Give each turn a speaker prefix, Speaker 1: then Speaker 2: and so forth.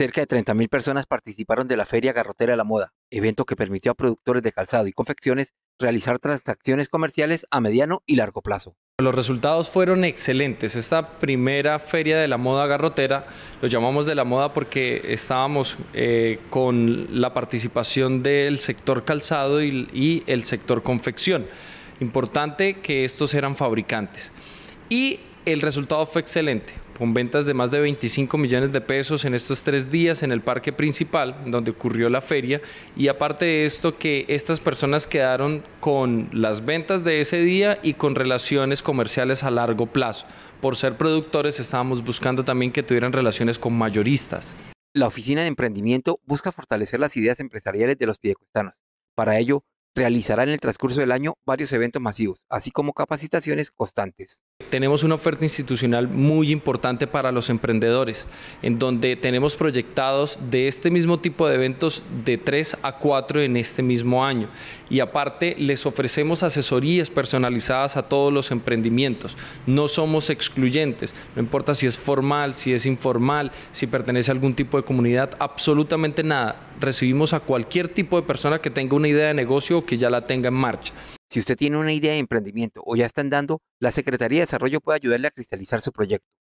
Speaker 1: Cerca de 30.000 personas participaron de la Feria Garrotera de la Moda, evento que permitió a productores de calzado y confecciones realizar transacciones comerciales a mediano y largo plazo.
Speaker 2: Los resultados fueron excelentes. Esta primera feria de la moda garrotera, lo llamamos de la moda porque estábamos eh, con la participación del sector calzado y, y el sector confección. Importante que estos eran fabricantes. Y el resultado fue excelente, con ventas de más de 25 millones de pesos en estos tres días en el parque principal, donde ocurrió la feria. Y aparte de esto, que estas personas quedaron con las ventas de ese día y con relaciones comerciales a largo plazo. Por ser productores, estábamos buscando también que tuvieran relaciones con mayoristas. La Oficina de Emprendimiento busca fortalecer las ideas empresariales de los pidecuestanos. Para ello,
Speaker 1: realizará en el transcurso del año varios eventos masivos, así como capacitaciones constantes.
Speaker 2: Tenemos una oferta institucional muy importante para los emprendedores, en donde tenemos proyectados de este mismo tipo de eventos de 3 a 4 en este mismo año. Y aparte, les ofrecemos asesorías personalizadas a todos los emprendimientos. No somos excluyentes, no importa si es formal, si es informal, si pertenece a algún tipo de comunidad, absolutamente nada recibimos a cualquier tipo de persona que tenga una idea de negocio o que ya la tenga en marcha. Si usted tiene una idea de emprendimiento o ya está andando, la Secretaría de
Speaker 1: Desarrollo puede ayudarle a cristalizar su proyecto.